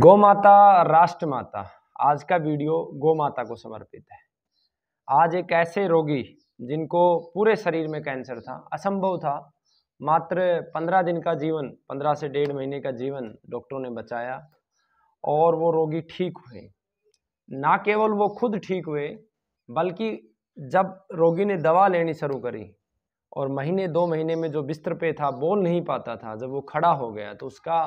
गौ माता राष्ट्र माता आज का वीडियो गौ माता को समर्पित है आज एक ऐसे रोगी जिनको पूरे शरीर में कैंसर था असंभव था मात्र पंद्रह दिन का जीवन पंद्रह से डेढ़ महीने का जीवन डॉक्टरों ने बचाया और वो रोगी ठीक हुए ना केवल वो खुद ठीक हुए बल्कि जब रोगी ने दवा लेनी शुरू करी और महीने दो महीने में जो बिस्तर पे था बोल नहीं पाता था जब वो खड़ा हो गया तो उसका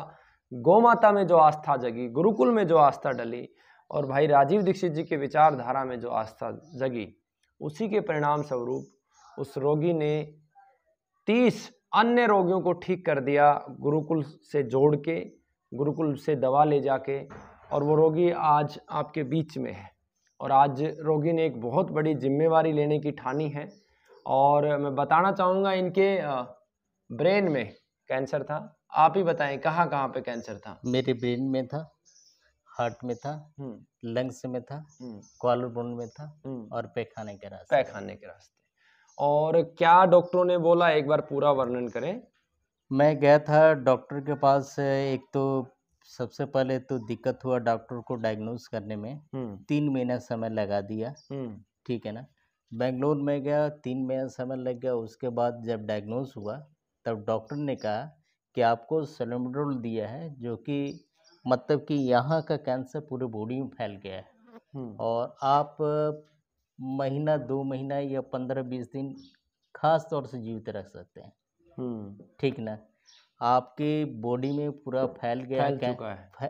गौ माता में जो आस्था जगी गुरुकुल में जो आस्था डली और भाई राजीव दीक्षित जी के विचारधारा में जो आस्था जगी उसी के परिणाम स्वरूप उस रोगी ने तीस अन्य रोगियों को ठीक कर दिया गुरुकुल से जोड़ के गुरुकुल से दवा ले जाके और वो रोगी आज आपके बीच में है और आज रोगी ने एक बहुत बड़ी जिम्मेवारी लेने की ठानी है और मैं बताना चाहूँगा इनके ब्रेन में कैंसर था आप ही बताएं कहाँ कहाँ पे कैंसर था मेरे ब्रेन में था हार्ट में था हम्म। लंग्स में था हम्म। कॉलर बोन में था हम्म। और पैखाने के रास्ते पैखाने के रास्ते और क्या डॉक्टरों ने बोला एक बार पूरा वर्णन करें मैं गया था डॉक्टर के पास एक तो सबसे पहले तो दिक्कत हुआ डॉक्टर को डायग्नोज करने में तीन महीना समय लगा दिया ठीक है ना बेंगलोर में गया तीन महीना समय लग गया उसके बाद जब डायग्नोज हुआ तब डॉक्टर ने कहा कि आपको सलमडोल दिया है जो कि मतलब कि यहाँ का कैंसर पूरे बॉडी में फैल गया है हम्म। और आप महीना दो महीना या पंद्रह बीस दिन खास तौर से जीवित रख सकते हैं हम्म। ठीक ना आपके बॉडी में पूरा फैल गया फैल कै, चुका है। फै,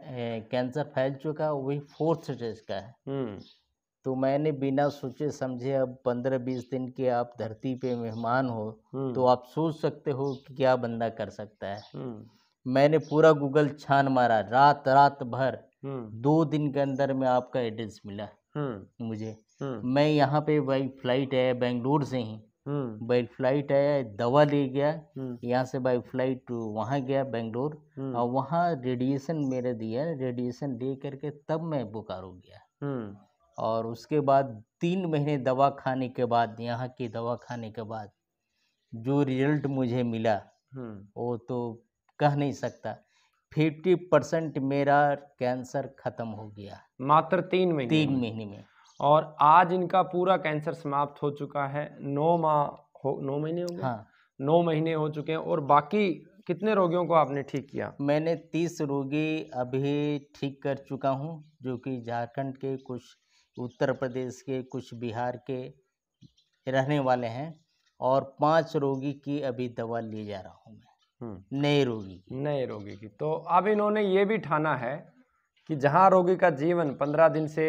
कैंसर फैल चुका है वही फोर्थ स्टेज का है हम्म। तो मैंने बिना सोचे समझे अब पंद्रह बीस दिन के आप धरती पे मेहमान हो तो हम्म। आप सोच सकते हो कि क्या बंदा कर सकता है हम्म। मैंने पूरा गूगल छान मारा रात रात भर हम्म। दो दिन के अंदर में आपका एड्रेस मिला मुझे मैं यहाँ पे बाई फ्लाइट आया बेंगलोर से ही बाई फ्लाइट आया दवा ले गया यहाँ से बाई फ्लाइट वहाँ गया बेंगलोर और वहाँ रेडिएशन मेरे दिया रेडिएशन दे करके तब मैं बोकारो गया और उसके बाद तीन महीने दवा खाने के बाद यहाँ की दवा खाने के बाद जो रिजल्ट मुझे मिला हम्म। वो तो कह नहीं सकता फिफ्टी परसेंट मेरा कैंसर खत्म हो गया मात्र तीन महीने तीन महीने में और आज इनका पूरा कैंसर समाप्त हो चुका है नौ माह हो नौ महीने हो गए हाँ नौ महीने हो चुके हैं और बाकी कितने रोगियों को आपने ठीक किया मैंने तीस रोगी अभी ठीक कर चुका हूँ जो कि झारखंड के कुछ उत्तर प्रदेश के कुछ बिहार के रहने वाले हैं और पांच रोगी की अभी दवा ले जा रहा हूँ मैं हम्म। नए रोगी नए रोगी की तो अब इन्होंने ये भी ठाना है कि जहाँ रोगी का जीवन पंद्रह दिन से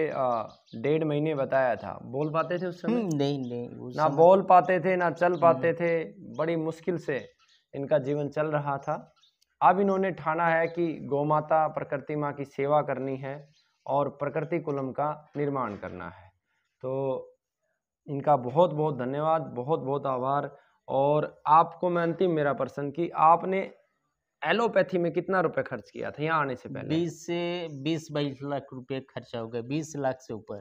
डेढ़ महीने बताया था बोल पाते थे उस समय हम्म, नहीं नहीं ना बोल पाते थे ना चल हम्म। पाते थे बड़ी मुश्किल से इनका जीवन चल रहा था अब इन्होंने ठाना है कि गौमाता प्रकृति माँ की सेवा करनी है और प्रकृति कुलम का निर्माण करना है तो इनका बहुत बहुत धन्यवाद बहुत बहुत आभार और आपको मैं अंतिम मेरा प्रश्न कि आपने एलोपैथी में कितना रुपए खर्च किया था यहाँ आने से पहले बीस से बीस बाईस लाख रुपए खर्चा हो गया बीस लाख से ऊपर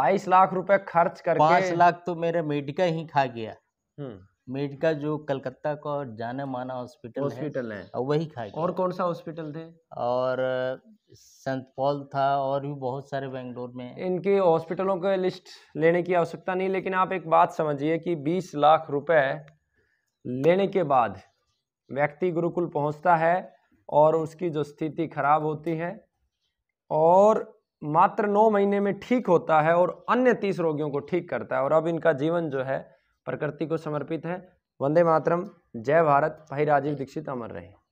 बाईस लाख रुपए खर्च कर पाँच लाख तो मेरा मेडिका ही खा गया हम्म। मेड का जो कलकत्ता का जाना माना हॉस्पिटल हॉस्पिटल है, है। वही खाए और कौन सा हॉस्पिटल थे और संत पॉल था और भी बहुत सारे बेंगलोर में इनके हॉस्पिटलों का लिस्ट लेने की आवश्यकता नहीं लेकिन आप एक बात समझिए कि 20 लाख रुपए लेने के बाद व्यक्ति गुरुकुल पहुंचता है और उसकी जो स्थिति खराब होती है और मात्र नौ महीने में ठीक होता है और अन्य तीस रोगियों को ठीक करता है और अब इनका जीवन जो है प्रकृति को समर्पित है वंदे मातरम जय भारत भाई राजीव दीक्षित अमर रहे